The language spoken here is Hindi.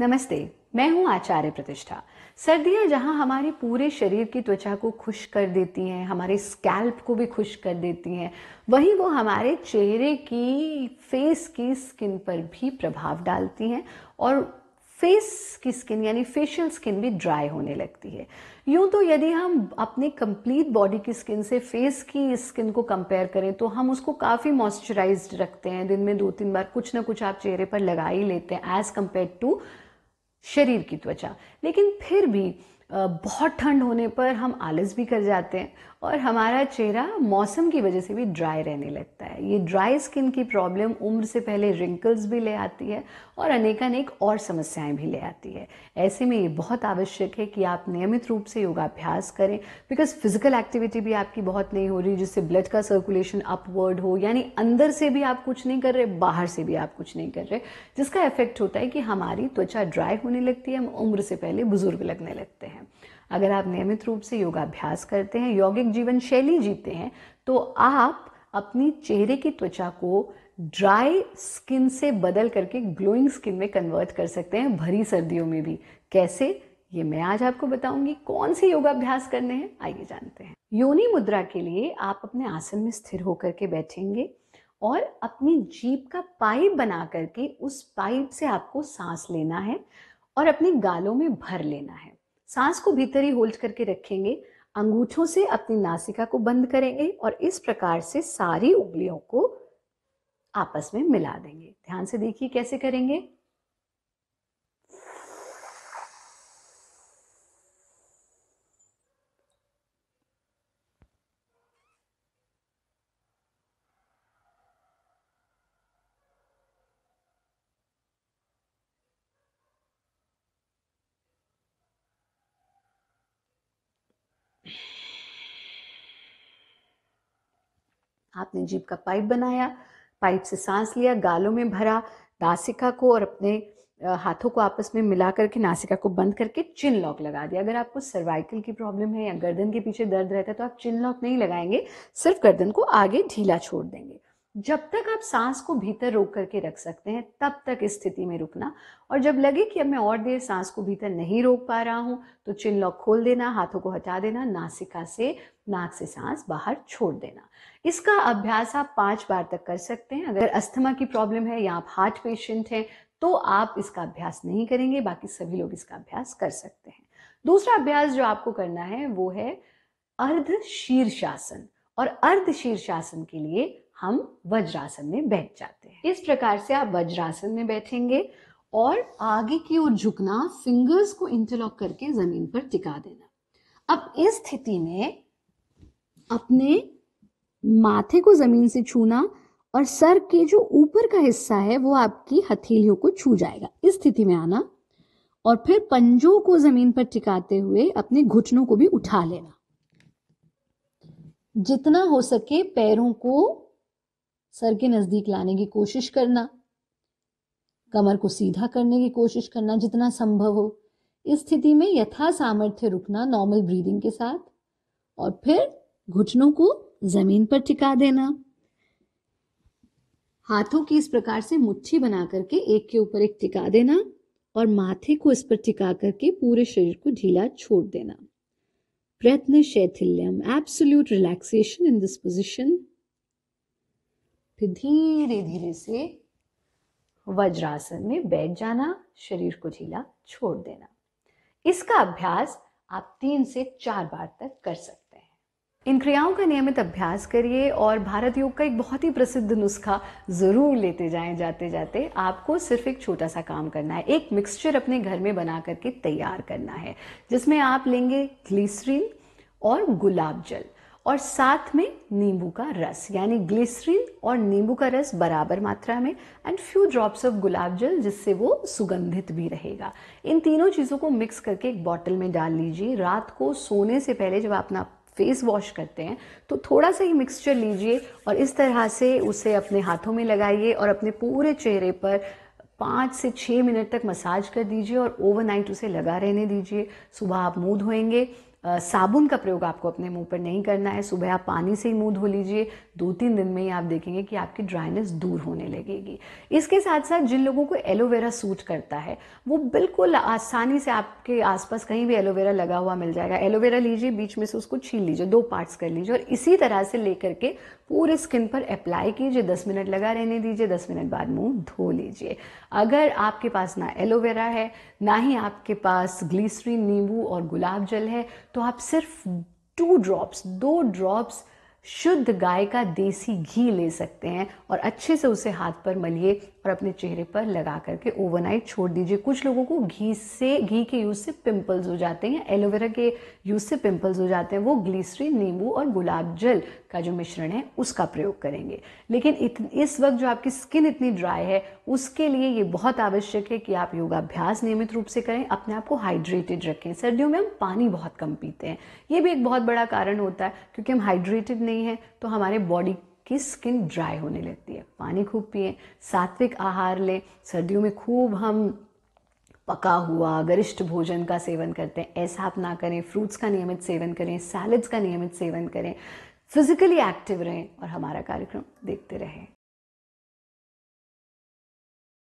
नमस्ते मैं हूं आचार्य प्रतिष्ठा सर्दियां जहां हमारे पूरे शरीर की त्वचा को खुश कर देती हैं हमारे स्कैल्प को भी खुश कर देती हैं वहीं वो हमारे चेहरे की फेस की स्किन पर भी प्रभाव डालती हैं और फेस की स्किन यानी फेशियल स्किन भी ड्राई होने लगती है यूं तो यदि हम अपने कंप्लीट बॉडी की स्किन से फेस की स्किन को कंपेयर करें तो हम उसको काफ़ी मॉइस्चराइज्ड रखते हैं दिन में दो तीन बार कुछ ना कुछ आप चेहरे पर लगा ही लेते हैं एज कम्पेयर टू शरीर की त्वचा लेकिन फिर भी बहुत ठंड होने पर हम आलस भी कर जाते हैं और हमारा चेहरा मौसम की वजह से भी ड्राई रहने लगता है ये ड्राई स्किन की प्रॉब्लम उम्र से पहले रिंकल्स भी ले आती है और अनेकानेक और समस्याएं भी ले आती है ऐसे में ये बहुत आवश्यक है कि आप नियमित रूप से योगाभ्यास करें बिकॉज फिजिकल एक्टिविटी भी आपकी बहुत नहीं हो रही जिससे ब्लड का सर्कुलेशन अपवर्ड हो यानी अंदर से भी आप कुछ नहीं कर रहे बाहर से भी आप कुछ नहीं कर रहे जिसका इफेक्ट होता है कि हमारी त्वचा ड्राई होने लगती है हम उम्र से पहले बुजुर्ग लगने लगते हैं अगर आप नियमित रूप से योगाभ्यास करते हैं यौगिक जीवन शैली जीते हैं तो आप अपनी चेहरे की त्वचा को ड्राई स्किन से बदल करके ग्लोइंग स्किन में कन्वर्ट कर सकते हैं भरी सर्दियों में भी कैसे ये मैं आज आपको बताऊंगी कौन से योगाभ्यास करने हैं आइए जानते हैं योनि मुद्रा के लिए आप अपने आसन में स्थिर होकर के बैठेंगे और अपनी जीप का पाइप बना करके उस पाइप से आपको सांस लेना है और अपनी गालों में भर लेना है सांस को भीतर ही होल्ड करके रखेंगे अंगूठों से अपनी नासिका को बंद करेंगे और इस प्रकार से सारी उंगलियों को आपस में मिला देंगे ध्यान से देखिए कैसे करेंगे आपने जीभ का पाइप बनाया पाइप से सांस लिया गालों में भरा नासिका को और अपने हाथों को आपस में मिला करके नासिका को बंद करके चिन लॉक लगा दिया अगर आपको सर्वाइकल की प्रॉब्लम है या गर्दन के पीछे दर्द रहता है तो आप चिन लॉक नहीं लगाएंगे सिर्फ गर्दन को आगे ढीला छोड़ देंगे जब तक आप सांस को भीतर रोक करके रख सकते हैं तब तक इस स्थिति में रुकना और जब लगे कि अब मैं और देर सांस को भीतर नहीं रोक पा रहा हूं तो चिन लॉक खोल देना हाथों को हटा देना नासिका से नाक से सांस बाहर छोड़ देना इसका अभ्यास आप पांच बार तक कर सकते हैं अगर अस्थमा की प्रॉब्लम है या आप हार्ट पेशेंट हैं तो आप इसका अभ्यास नहीं करेंगे बाकी सभी लोग इसका अभ्यास कर सकते हैं दूसरा अभ्यास जो आपको करना है वो है अर्ध शीर्षासन और अर्ध शीर्षासन के लिए हम वज्रासन में बैठ जाते हैं इस प्रकार से आप वज्रासन में बैठेंगे और आगे की ओर झुकना फिंगर्स को इंटरलॉक करके जमीन पर टिका देना अब इस स्थिति में अपने माथे को जमीन से छूना और सर के जो ऊपर का हिस्सा है वो आपकी हथेलियों को छू जाएगा इस स्थिति में आना और फिर पंजों को जमीन पर टिकाते हुए अपने घुटनों को भी उठा लेना जितना हो सके पैरों को सर के नज़दीक लाने की कोशिश करना कमर को सीधा करने की कोशिश करना जितना संभव हो इस स्थिति में यथा सामर्थ्य रुकना नॉर्मल ब्रीदिंग के साथ और फिर घुटनों को जमीन पर टिका देना हाथों की इस प्रकार से मुट्ठी बना करके एक के ऊपर एक टिका देना और माथे को इस पर टिका करके पूरे शरीर को ढीला छोड़ देना प्रयत्न शैथिल्यम absolute relaxation in this position फिर धीरे धीरे से वज्रासन में बैठ जाना शरीर को ढीला छोड़ देना इसका अभ्यास आप तीन से चार बार तक कर सकते हैं इन क्रियाओं का नियमित अभ्यास करिए और भारत योग का एक बहुत ही प्रसिद्ध नुस्खा ज़रूर लेते जाएं जाते जाते आपको सिर्फ एक छोटा सा काम करना है एक मिक्सचर अपने घर में बना करके तैयार करना है जिसमें आप लेंगे ग्लीसरीन और गुलाब जल और साथ में नींबू का रस यानी ग्लिसरीन और नींबू का रस बराबर मात्रा में एंड फ्यू ड्रॉप्स ऑफ गुलाब जल जिससे वो सुगंधित भी रहेगा इन तीनों चीज़ों को मिक्स करके एक बॉटल में डाल लीजिए रात को सोने से पहले जब आप अपना फेस वॉश करते हैं तो थोड़ा सा ही मिक्सचर लीजिए और इस तरह से उसे अपने हाथों में लगाइए और अपने पूरे चेहरे पर पाँच से छः मिनट तक मसाज कर दीजिए और ओवरनाइट उसे लगा रहने दीजिए सुबह आप मुँह धोएंगे साबुन का प्रयोग आपको अपने मुंह पर नहीं करना है सुबह आप पानी से ही मुंह धो लीजिए दो तीन दिन में ही आप देखेंगे कि आपकी ड्राइनेस दूर होने लगेगी इसके साथ साथ जिन लोगों को एलोवेरा सूट करता है वो बिल्कुल आसानी से आपके आसपास कहीं भी एलोवेरा लगा हुआ मिल जाएगा एलोवेरा लीजिए बीच में से उसको छील लीजिए दो पार्ट्स कर लीजिए और इसी तरह से लेकर के पूरे स्किन पर अप्लाई कीजिए दस मिनट लगा रहने दीजिए दस मिनट बाद मुंह धो लीजिए अगर आपके पास ना एलोवेरा है ना ही आपके पास ग्लीसरी नींबू और गुलाब जल है तो आप सिर्फ टू ड्रॉप्स दो ड्रॉप्स शुद्ध गाय का देसी घी ले सकते हैं और अच्छे से उसे हाथ पर मलिए और अपने चेहरे पर लगा करके ओवरनाइट छोड़ दीजिए कुछ लोगों को घी से घी के यूज़ से पिंपल्स हो जाते हैं या एलोवेरा के यूज़ से पिंपल्स हो जाते हैं वो ग्लीसरी नींबू और गुलाब जल का जो मिश्रण है उसका प्रयोग करेंगे लेकिन इत, इस वक्त जो आपकी स्किन इतनी ड्राई है उसके लिए ये बहुत आवश्यक है कि आप योगाभ्यास नियमित रूप से करें अपने आप को हाइड्रेटेड रखें सर्दियों में हम पानी बहुत कम पीते हैं ये भी एक बहुत बड़ा कारण होता है क्योंकि हम हाइड्रेटेड नहीं नहीं है तो हमारे बॉडी की स्किन ड्राई होने लगती है पानी खूब पिए सात्विक आहार लें सर्दियों में खूब हम पका हुआ गरिष्ठ भोजन का सेवन करते हैं ऐसा आप ना करें फ्रूट्स का नियमित सेवन करें सैलड्स का नियमित सेवन करें फिजिकली एक्टिव रहें और हमारा कार्यक्रम देखते रहें